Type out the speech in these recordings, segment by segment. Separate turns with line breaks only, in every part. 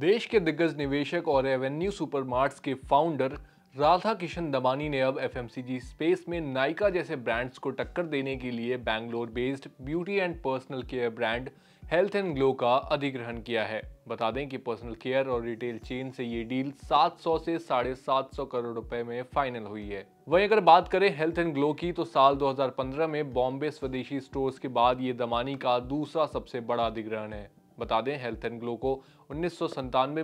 देश के दिग्गज निवेशक और एवेन्यू सुपरमार्ट्स के फाउंडर राधा किशन दबानी ने अब एफ स्पेस में नाइका जैसे ब्रांड्स को टक्कर देने के लिए Bangalore based beauty and personal care brand health and glow का अधिग्रहण किया है बता दें कि पर्सनल केयर और रिटेल चेन से ये डील 700 से साढ़े सात करोड़ रुपए में फाइनल हुई है वहीं अगर बात करें हेल्थ एंड ग्लो की तो साल 2015 में बॉम्बे स्वदेशी स्टोर्स के बाद ये दमानी का दूसरा सबसे बड़ा अधिग्रहण है बता दें हेल्थ एंड ग्लो को उन्नीस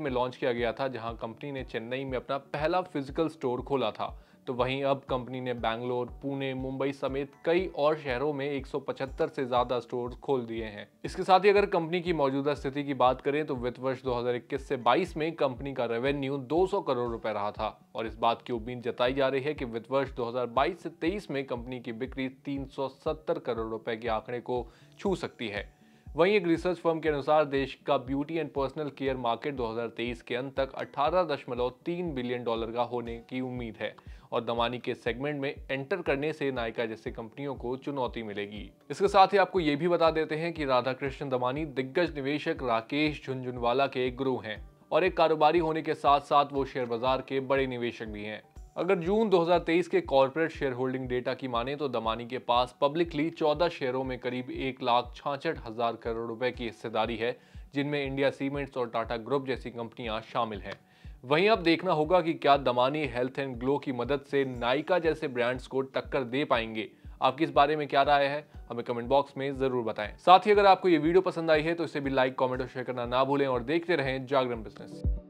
में लॉन्च किया गया था जहां कंपनी ने चेन्नई में अपना पहला फिजिकल स्टोर खोला था तो वहीं अब कंपनी ने बैंगलोर पुणे मुंबई समेत कई और शहरों में 175 से ज़्यादा स्टोर खोल दिए हैं इसके साथ ही अगर कंपनी की मौजूदा स्थिति की बात करें तो वित्त वर्ष 2021 से 22 में कंपनी का रेवेन्यू 200 करोड़ रुपए रहा था और इस बात की उम्मीद जताई जा रही है कि वित्त वर्ष 2022 से 23 में कंपनी की बिक्री 370 करोड़ रुपए के आंकड़े को छू सकती है वहीं एक रिसर्च फर्म के अनुसार देश का beauty and personal care market 2023 के अंत तक 18.3 बिलियन डॉलर का होने की उम्मीद है और दमानी के सेगमेंट में एंटर करने से नायका जैसे कंपनियों को चुनौती मिलेगी इसके साथ ही आपको ये भी बता देते हैं कि राधा कृष्ण दमानी दिग्गज निवेशक राकेश झुंझुनवाला के गुरु हैं और एक कारोबारी होने के साथ साथ वो शेयर बाजार के बड़े निवेशक भी हैं अगर जून 2023 के कॉरपोरेट शेयर होल्डिंग डेटा की माने तो दमानी के पास पब्लिकली 14 शेयरों में करीब एक लाख छाछठ हजार करोड़ रुपए की हिस्सेदारी है जिनमें इंडिया सीमेंट्स और टाटा ग्रुप जैसी कंपनियां शामिल हैं वहीं अब देखना होगा कि क्या दमानी हेल्थ एंड ग्लो की मदद से नायका जैसे ब्रांड्स को टक्कर दे पाएंगे आपकी इस बारे में क्या राय है हमें कमेंट बॉक्स में जरूर बताएं साथ ही अगर आपको ये वीडियो पसंद आई है तो इसे भी लाइक कॉमेंट और शेयर करना ना भूलें और देखते रहें जागरण बिजनेस